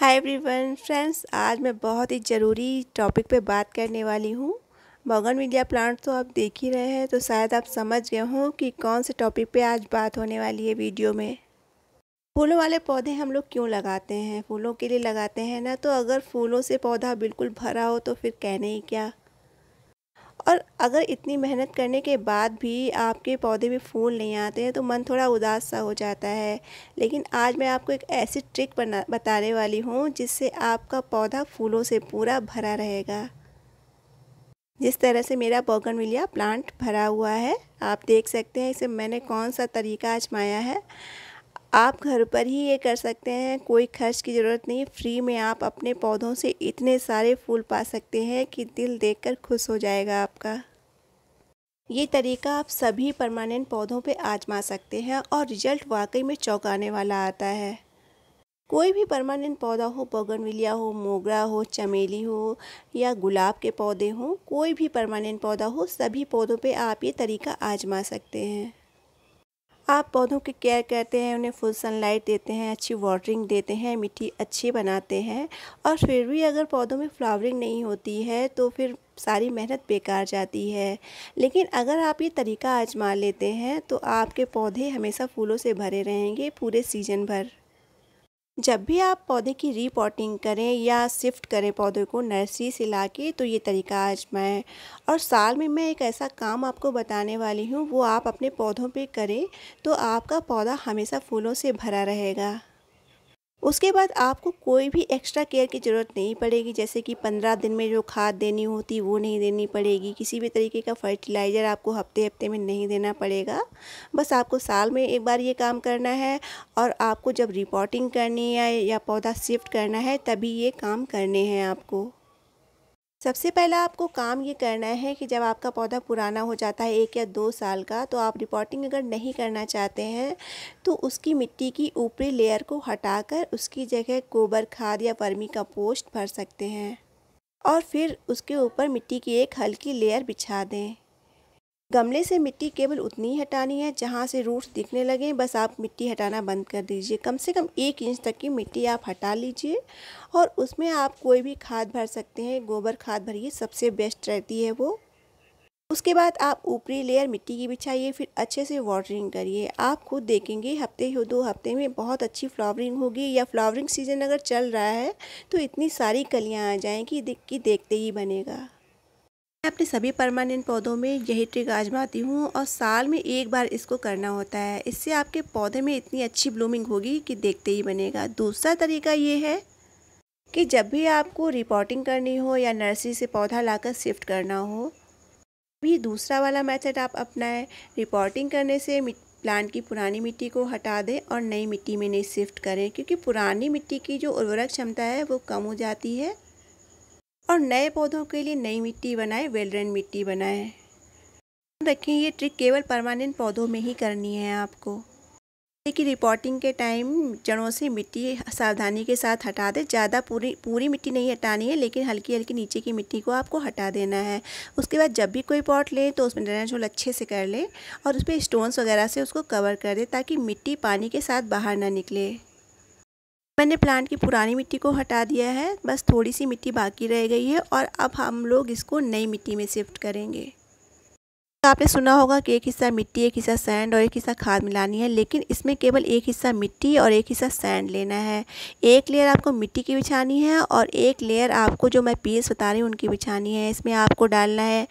hi everyone friends आज मैं बहुत ही ज़रूरी टॉपिक पे बात करने वाली हूँ बगन मीडिया प्लांट तो आप देख ही रहे हैं तो शायद आप समझ गए हों कि कौन से टॉपिक पे आज बात होने वाली है वीडियो में फूलों वाले पौधे हम लोग क्यों लगाते हैं फूलों के लिए लगाते हैं ना तो अगर फूलों से पौधा बिल्कुल भरा हो तो फिर कहने ही क्या और अगर इतनी मेहनत करने के बाद भी आपके पौधे में फूल नहीं आते हैं तो मन थोड़ा उदास सा हो जाता है लेकिन आज मैं आपको एक ऐसी ट्रिक बना बताने वाली हूँ जिससे आपका पौधा फूलों से पूरा भरा रहेगा जिस तरह से मेरा बोगनविलिया प्लांट भरा हुआ है आप देख सकते हैं इसे मैंने कौन सा तरीका आजमाया है आप घर पर ही ये कर सकते हैं कोई खर्च की ज़रूरत नहीं फ्री में आप अपने पौधों से इतने सारे फूल पा सकते हैं कि दिल देखकर खुश हो जाएगा आपका ये तरीका आप सभी परमानेंट पौधों पे आजमा सकते हैं और रिजल्ट वाकई में चौंकाने वाला आता है कोई भी परमानेंट पौधा हो बोगनविलिया हो मोगरा हो चमेली हो या गुलाब के पौधे हों कोई भी परमानेंट पौधा हो सभी पौधों पे आप ये तरीका आजमा सकते हैं आप पौधों की केयर करते हैं उन्हें फुल सनलाइट देते हैं अच्छी वाटरिंग देते हैं मिट्टी अच्छी बनाते हैं और फिर भी अगर पौधों में फ्लावरिंग नहीं होती है तो फिर सारी मेहनत बेकार जाती है लेकिन अगर आप ये तरीका आजमा लेते हैं तो आपके पौधे हमेशा फूलों से भरे रहेंगे पूरे सीजन भर जब भी आप पौधे की रीपॉटिंग करें या शिफ्ट करें पौधे को नर्सरी से ला के तो ये तरीका मैं और साल में मैं एक ऐसा काम आपको बताने वाली हूँ वो आप अपने पौधों पे करें तो आपका पौधा हमेशा फूलों से भरा रहेगा उसके बाद आपको कोई भी एक्स्ट्रा केयर की ज़रूरत नहीं पड़ेगी जैसे कि पंद्रह दिन में जो खाद देनी होती वो नहीं देनी पड़ेगी किसी भी तरीके का फर्टिलाइज़र आपको हफ्ते हफ्ते में नहीं देना पड़ेगा बस आपको साल में एक बार ये काम करना है और आपको जब रिपोर्टिंग करनी है या पौधा शिफ्ट करना है तभी ये काम करने हैं आपको सबसे पहला आपको काम ये करना है कि जब आपका पौधा पुराना हो जाता है एक या दो साल का तो आप रिपोर्टिंग अगर नहीं करना चाहते हैं तो उसकी मिट्टी की ऊपरी लेयर को हटाकर उसकी जगह गोबर खाद या वर्मी कंपोस्ट भर सकते हैं और फिर उसके ऊपर मिट्टी की एक हल्की लेयर बिछा दें गमले से मिट्टी केवल उतनी हटानी है जहाँ से रूट्स दिखने लगें बस आप मिट्टी हटाना बंद कर दीजिए कम से कम एक इंच तक की मिट्टी आप हटा लीजिए और उसमें आप कोई भी खाद भर सकते हैं गोबर खाद भरिए सबसे बेस्ट रहती है वो उसके बाद आप ऊपरी लेयर मिट्टी की बिछाइए फिर अच्छे से वाटरिंग करिए आप खुद देखेंगे हफ्ते हो दो हफ्ते में बहुत अच्छी फ्लावरिंग होगी या फ्लावरिंग सीजन अगर चल रहा है तो इतनी सारी कलियाँ आ जाएंगी कि देखते ही बनेगा मैं अपने सभी परमानेंट पौधों में यही ट्रिक आजमाती हूँ और साल में एक बार इसको करना होता है इससे आपके पौधे में इतनी अच्छी ब्लूमिंग होगी कि देखते ही बनेगा दूसरा तरीका ये है कि जब भी आपको रिपोर्टिंग करनी हो या नर्सरी से पौधा लाकर शिफ्ट करना हो भी दूसरा वाला मेथड आप अपनाएं रिपोर्टिंग करने से प्लांट की पुरानी मिट्टी को हटा दें और नई मिट्टी में नहीं शिफ्ट करें क्योंकि पुरानी मिट्टी की जो उर्वरक क्षमता है वो कम हो जाती है और नए पौधों के लिए नई मिट्टी बनाएं वेल ड्रेन मिट्टी बनाएं रखें ये ट्रिक केवल परमानेंट पौधों में ही करनी है आपको कि रिपोर्टिंग के टाइम जड़ों से मिट्टी सावधानी के साथ हटा दें ज़्यादा पूरी पूरी मिट्टी नहीं हटानी है लेकिन हल्की हल्की नीचे की मिट्टी को आपको हटा देना है उसके बाद जब भी कोई पॉट लें तो उसमें ड्रेनेज होल अच्छे से कर लें और उस पर स्टोन्स वगैरह से उसको कवर कर दें ताकि मिट्टी पानी के साथ बाहर ना निकले मैंने प्लांट की पुरानी मिट्टी को हटा दिया है बस थोड़ी सी मिट्टी बाकी रह गई है और अब हम लोग इसको नई मिट्टी में शिफ्ट करेंगे तो आपने सुना होगा कि एक हिस्सा मिट्टी एक हिस्सा सैंड और एक हिस्सा खाद मिलानी है लेकिन इसमें केवल एक हिस्सा मिट्टी और एक हिस्सा सैंड लेना है एक लेयर आपको मिट्टी की बिछानी है और एक लेयर आपको जो मैं पीस बता रही हूँ उनकी बिछानी है इसमें आपको डालना है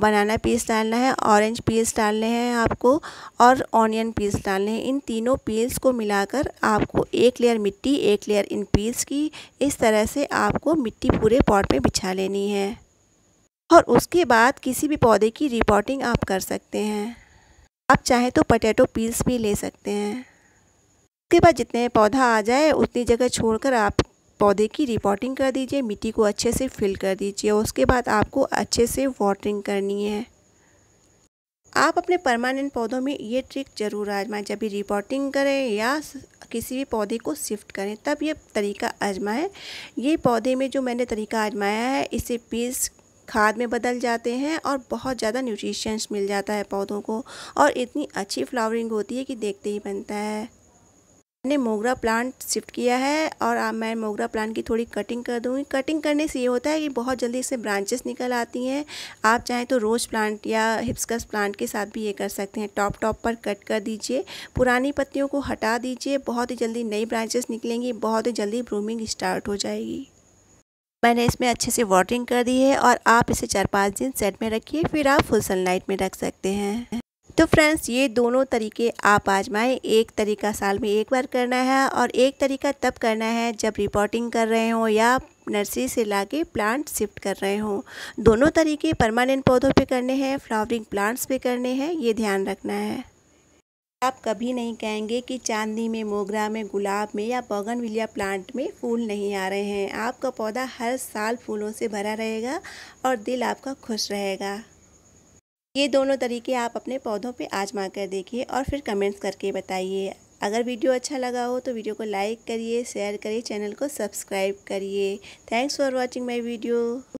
बनाना पीस डालना है ऑरेंज पीस डालने हैं आपको और ऑनियन पीस डालने हैं इन तीनों पीस को मिलाकर आपको एक लेयर मिट्टी एक लेयर इन पीस की इस तरह से आपको मिट्टी पूरे पॉट में बिछा लेनी है और उसके बाद किसी भी पौधे की रिपोर्टिंग आप कर सकते हैं आप चाहें तो पटेटो पीस भी ले सकते हैं उसके बाद जितने पौधा आ जाए उतनी जगह छोड़कर आप पौधे की रिपोर्टिंग कर दीजिए मिट्टी को अच्छे से फिल कर दीजिए उसके बाद आपको अच्छे से वाटरिंग करनी है आप अपने परमानेंट पौधों में ये ट्रिक ज़रूर आजमाएं जब भी रिपोर्टिंग करें या किसी भी पौधे को शिफ्ट करें तब ये तरीका आजमाएं ये पौधे में जो मैंने तरीका आजमाया है इसे पीस खाद में बदल जाते हैं और बहुत ज़्यादा न्यूट्रिशंस मिल जाता है पौधों को और इतनी अच्छी फ्लावरिंग होती है कि देखते ही बनता है मैंने मोगरा प्लांट शिफ्ट किया है और आ, मैं मोगरा प्लांट की थोड़ी कटिंग कर दूँगी कटिंग करने से ये होता है कि बहुत जल्दी इससे ब्रांचेस निकल आती हैं आप चाहें तो रोज़ प्लांट या हिप्सकस प्लांट के साथ भी ये कर सकते हैं टॉप टॉप पर कट कर दीजिए पुरानी पत्तियों को हटा दीजिए बहुत ही जल्दी नई ब्रांचेस निकलेंगी बहुत ही जल्दी ब्रूमिंग स्टार्ट हो जाएगी मैंने इसमें अच्छे से वाटरिंग कर दी है और आप इसे चार पाँच दिन सेट में रखिए फिर आप फुल सनलाइट में रख सकते हैं तो फ्रेंड्स ये दोनों तरीके आप आजमाएं एक तरीका साल में एक बार करना है और एक तरीका तब करना है जब रिपोर्टिंग कर रहे हो या नर्सरी से लाके प्लांट शिफ्ट कर रहे हों दोनों तरीके परमानेंट पौधों पे करने हैं फ्लावरिंग प्लांट्स पे करने हैं ये ध्यान रखना है आप कभी नहीं कहेंगे कि चांदनी में मोगरा में गुलाब में या बॉगनविलिया प्लांट में फूल नहीं आ रहे हैं आपका पौधा हर साल फूलों से भरा रहेगा और दिल आपका खुश रहेगा ये दोनों तरीके आप अपने पौधों पे आजमा कर देखिए और फिर कमेंट्स करके बताइए अगर वीडियो अच्छा लगा हो तो वीडियो को लाइक करिए शेयर करिए चैनल को सब्सक्राइब करिए thanks for watching my video